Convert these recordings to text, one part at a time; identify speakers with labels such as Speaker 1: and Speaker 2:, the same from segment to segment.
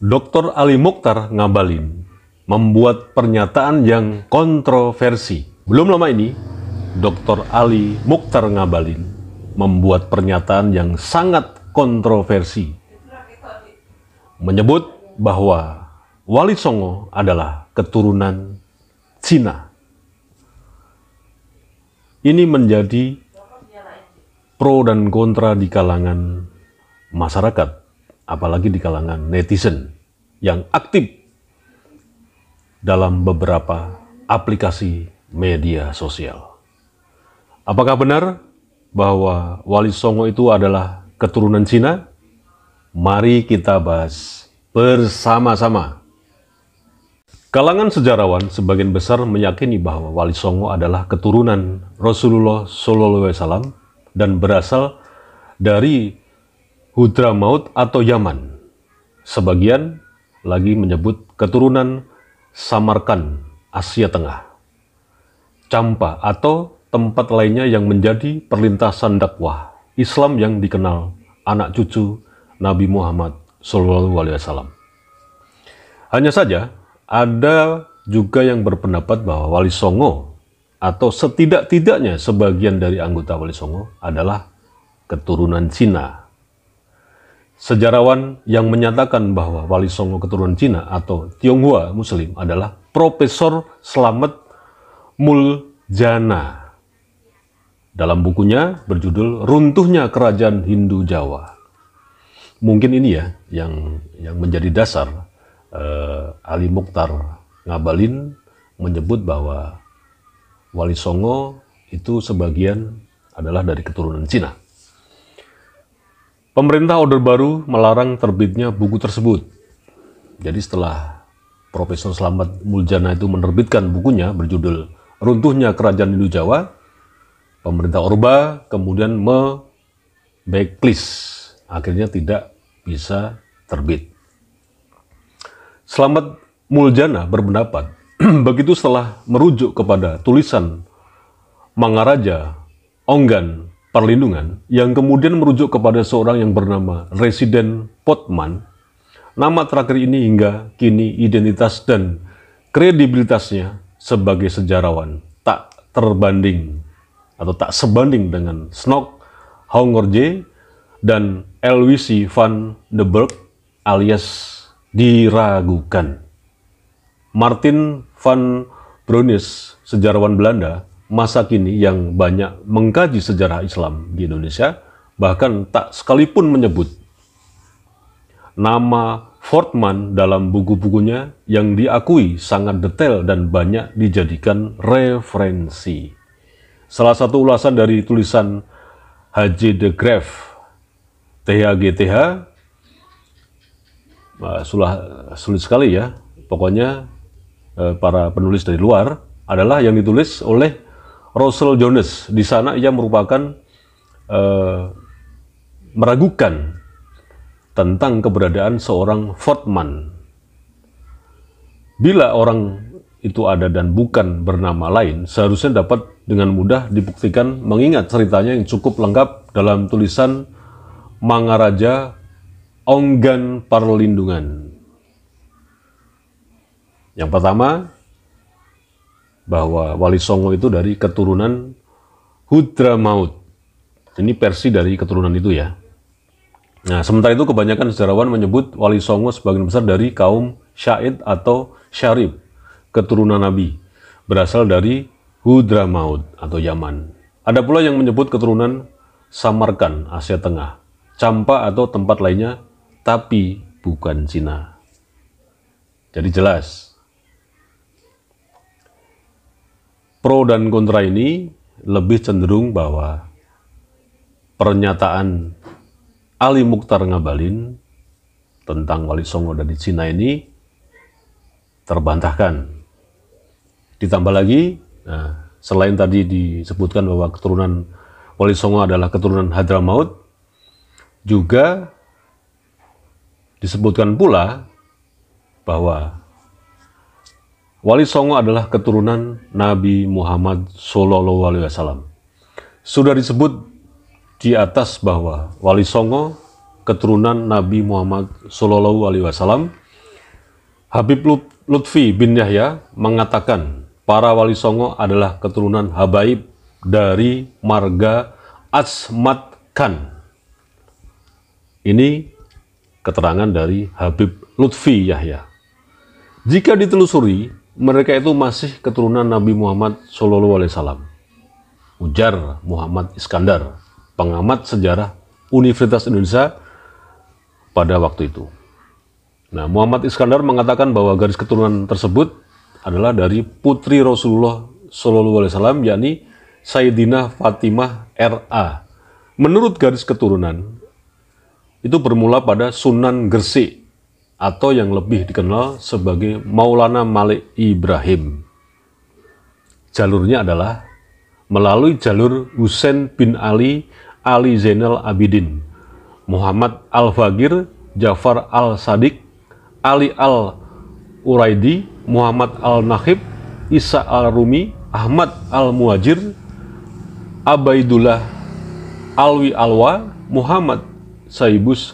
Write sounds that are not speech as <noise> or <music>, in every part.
Speaker 1: Dr. Ali Mukhtar Ngabalin membuat pernyataan yang kontroversi. Belum lama ini, Dr. Ali Mukhtar Ngabalin membuat pernyataan yang sangat kontroversi. Menyebut bahwa Wali Songo adalah keturunan Cina. Ini menjadi pro dan kontra di kalangan masyarakat apalagi di kalangan netizen yang aktif dalam beberapa aplikasi media sosial. Apakah benar bahwa Wali Songo itu adalah keturunan Cina? Mari kita bahas bersama-sama. Kalangan sejarawan sebagian besar meyakini bahwa Wali Songo adalah keturunan Rasulullah SAW dan berasal dari Hudramaut atau Yaman. Sebagian lagi menyebut keturunan Samarkan, Asia Tengah. Campa atau tempat lainnya yang menjadi perlintasan dakwah Islam yang dikenal anak cucu Nabi Muhammad SAW. Hanya saja ada juga yang berpendapat bahwa Wali Songo atau setidak-tidaknya sebagian dari anggota Wali Songo adalah keturunan Cina Sejarawan yang menyatakan bahwa Wali Songo keturunan Cina atau Tionghoa Muslim adalah Profesor Slamet Muljana. Dalam bukunya berjudul Runtuhnya Kerajaan Hindu Jawa. Mungkin ini ya yang yang menjadi dasar eh, Ali Mukhtar Ngabalin menyebut bahwa Wali Songo itu sebagian adalah dari keturunan Cina. Pemerintah order Baru melarang terbitnya buku tersebut. Jadi setelah Profesor Slamet Muljana itu menerbitkan bukunya berjudul Runtuhnya Kerajaan Hindu Jawa, pemerintah Orba kemudian me backlist. Akhirnya tidak bisa terbit. Slamet Muljana berpendapat, <clears throat> begitu setelah merujuk kepada tulisan Mangaraja Onggan perlindungan yang kemudian merujuk kepada seorang yang bernama Residen Potman. Nama terakhir ini hingga kini identitas dan kredibilitasnya sebagai sejarawan tak terbanding atau tak sebanding dengan Snok Hongorje dan LWC van de Berg alias diragukan. Martin van Brunis, sejarawan Belanda, masa kini yang banyak mengkaji sejarah Islam di Indonesia, bahkan tak sekalipun menyebut nama Fortman dalam buku-bukunya yang diakui sangat detail dan banyak dijadikan referensi. Salah satu ulasan dari tulisan Haji de Graaf, THGTH, ah, sulah, sulit sekali ya, pokoknya eh, para penulis dari luar adalah yang ditulis oleh Russell Jones. Di sana ia merupakan uh, meragukan tentang keberadaan seorang Fortman. Bila orang itu ada dan bukan bernama lain, seharusnya dapat dengan mudah dibuktikan mengingat ceritanya yang cukup lengkap dalam tulisan Mangaraja Onggan Parlindungan. Yang pertama, bahwa Wali Songo itu dari keturunan Hudra Maut. Ini versi dari keturunan itu ya. Nah, sementara itu kebanyakan sejarawan menyebut Wali Songo sebagian besar dari kaum Syaid atau Syarif, keturunan Nabi, berasal dari Hudra Maut atau Yaman. Ada pula yang menyebut keturunan Samarkan, Asia Tengah, Campa atau tempat lainnya, tapi bukan Cina. Jadi jelas, pro dan kontra ini lebih cenderung bahwa pernyataan Ali Mukhtar Ngabalin tentang Wali Songo dari Cina ini terbantahkan. Ditambah lagi, nah, selain tadi disebutkan bahwa keturunan Wali Songo adalah keturunan Hadramaut, juga disebutkan pula bahwa Wali Songo adalah keturunan Nabi Muhammad Sallallahu Alaihi Wasallam. Sudah disebut di atas bahwa Wali Songo keturunan Nabi Muhammad Sallallahu Alaihi Wasallam. Habib Lutfi bin Yahya mengatakan para Wali Songo adalah keturunan Habaib dari marga Asmat Khan. Ini keterangan dari Habib Lutfi Yahya. Jika ditelusuri, mereka itu masih keturunan Nabi Muhammad Shallallahu Alaihi Wasallam. Ujar Muhammad Iskandar, pengamat sejarah Universitas Indonesia pada waktu itu. Nah, Muhammad Iskandar mengatakan bahwa garis keturunan tersebut adalah dari putri Rasulullah Shallallahu Alaihi Wasallam, yakni Sayyidina Fatimah RA. Menurut garis keturunan, itu bermula pada Sunan Gresik atau yang lebih dikenal sebagai Maulana Malik Ibrahim. Jalurnya adalah melalui jalur Husain bin Ali Ali Zainal Abidin, Muhammad Al-Fagir, Jafar Al-Sadiq, Ali Al-Uraidi, Muhammad al Nahib Isa Al-Rumi, Ahmad Al-Muajir, Abaidullah Alwi Alwa, Muhammad Saibus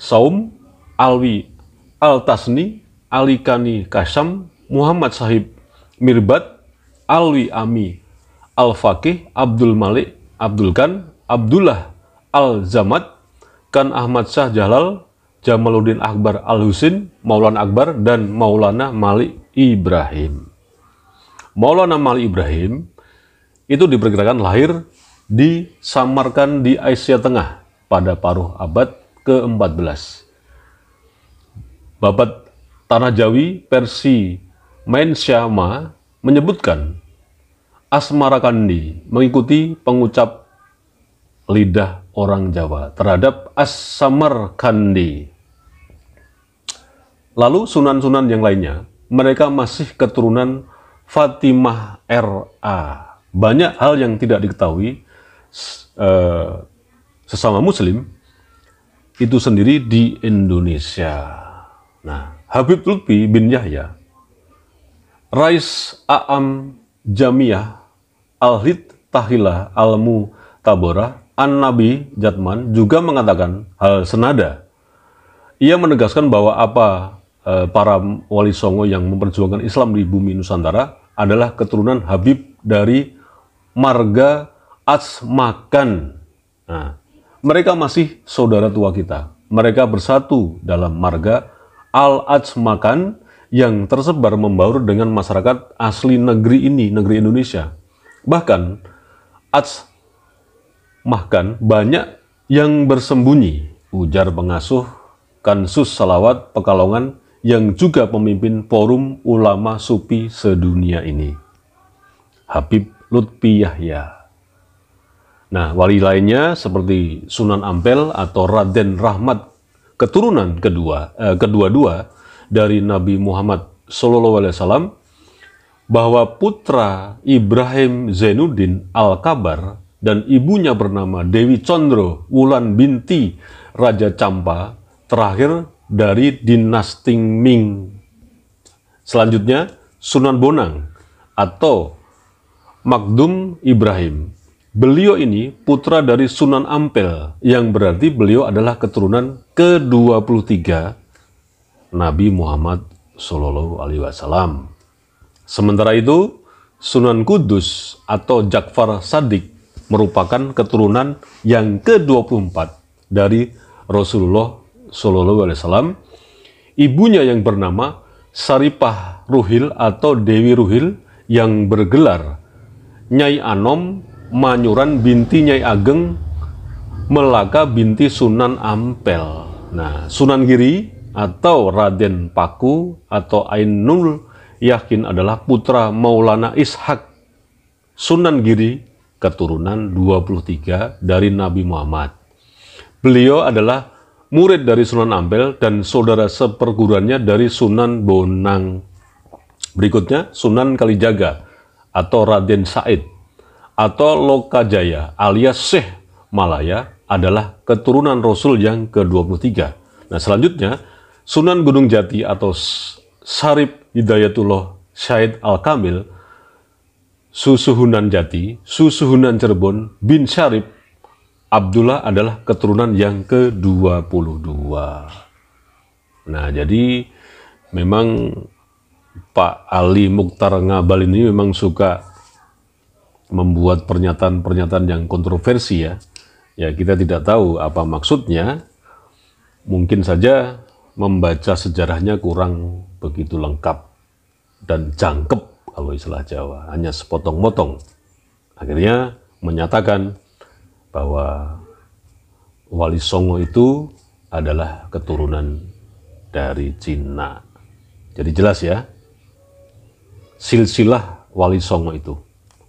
Speaker 1: Saum, Alwi Al-Tasni, Ali Kani Kasam, Muhammad Sahib Mirbat, Alwi Ami, Al-Fakih, Abdul Malik, Abdul Kan, Abdullah al Zamat, Kan Ahmad Shah Jalal, Jamaluddin Akbar Al-Husin, Maulana Akbar, dan Maulana Malik Ibrahim. Maulana Malik Ibrahim itu diperkirakan lahir di Samarkand di Asia Tengah pada paruh abad ke-14. Babat Tanah Jawi versi Main menyebutkan Asmara Kandi mengikuti pengucap lidah orang Jawa terhadap Asamar Kandi. Lalu sunan-sunan yang lainnya, mereka masih keturunan Fatimah RA. Banyak hal yang tidak diketahui eh, sesama muslim itu sendiri di Indonesia. Nah, Habib Lutfi bin Yahya, Rais Aam jamiah Al-Hid Tahila mu Tabora An-Nabi Jatman juga mengatakan hal senada. Ia menegaskan bahwa apa e, para wali songo yang memperjuangkan Islam di bumi Nusantara adalah keturunan Habib dari marga Asmakan. Nah, mereka masih saudara tua kita. Mereka bersatu dalam marga al-ajmakan yang tersebar membaur dengan masyarakat asli negeri ini, negeri Indonesia. Bahkan, Ajmakan banyak yang bersembunyi, ujar pengasuh Kansus Salawat Pekalongan yang juga pemimpin forum ulama supi sedunia ini. Habib Lutfi Yahya. Nah, wali lainnya seperti Sunan Ampel atau Raden Rahmat keturunan kedua eh, kedua-dua dari Nabi Muhammad Shallallahu Alaihi Wasallam bahwa putra Ibrahim Zainuddin Al-Kabar dan ibunya bernama Dewi Condro Wulan binti Raja Campa terakhir dari dinasti Ming. Selanjutnya Sunan Bonang atau Makdum Ibrahim Beliau ini putra dari Sunan Ampel, yang berarti beliau adalah keturunan ke-23 Nabi Muhammad Sallallahu Alaihi Wasallam. Sementara itu, Sunan Kudus atau Jakfar Sadik merupakan keturunan yang ke-24 dari Rasulullah Sallallahu Alaihi Wasallam. Ibunya yang bernama Saripah Ruhil atau Dewi Ruhil yang bergelar Nyai Anom Manyuran binti Nyai Ageng Melaka binti Sunan Ampel. Nah, Sunan Giri atau Raden Paku atau Ainul Yakin adalah putra Maulana Ishak Sunan Giri keturunan 23 dari Nabi Muhammad. Beliau adalah murid dari Sunan Ampel dan saudara seperguruannya dari Sunan Bonang. Berikutnya Sunan Kalijaga atau Raden Said atau Lokajaya alias Syekh Malaya adalah keturunan Rasul yang ke-23. Nah selanjutnya, Sunan Gunung Jati atau Sarip Hidayatullah Syahid Al-Kamil, Susuhunan Jati, Susuhunan Cirebon, bin Syarif, Abdullah adalah keturunan yang ke-22. Nah, jadi memang Pak Ali Mukhtar Ngabalin ini memang suka membuat pernyataan-pernyataan yang kontroversi ya. Ya, kita tidak tahu apa maksudnya. Mungkin saja membaca sejarahnya kurang begitu lengkap dan jangkep kalau istilah Jawa, hanya sepotong-motong. Akhirnya menyatakan bahwa Wali Songo itu adalah keturunan dari Cina. Jadi jelas ya, silsilah Wali Songo itu.